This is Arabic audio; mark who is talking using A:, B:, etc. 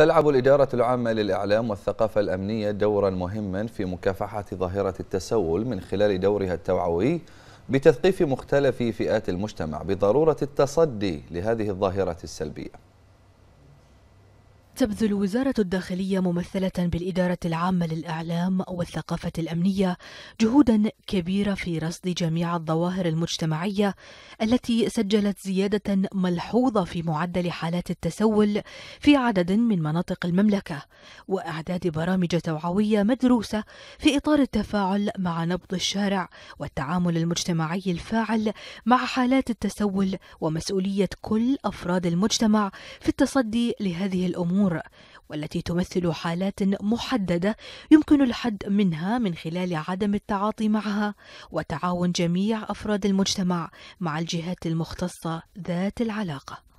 A: تلعب الإدارة العامة للإعلام والثقافة الأمنية دورا مهما في مكافحة ظاهرة التسول من خلال دورها التوعوي بتثقيف مختلف فئات المجتمع بضرورة التصدي لهذه الظاهرة السلبية
B: تبذل وزارة الداخلية ممثلة بالإدارة العامة للإعلام والثقافة الأمنية جهودا كبيرة في رصد جميع الظواهر المجتمعية التي سجلت زيادة ملحوظة في معدل حالات التسول في عدد من مناطق المملكة وإعداد برامج توعوية مدروسة في إطار التفاعل مع نبض الشارع والتعامل المجتمعي الفاعل مع حالات التسول ومسؤولية كل أفراد المجتمع في التصدي لهذه الأمور الأمر والتي تمثل حالات محددة يمكن الحد منها من خلال عدم التعاطي معها وتعاون جميع أفراد المجتمع مع الجهات المختصة ذات العلاقة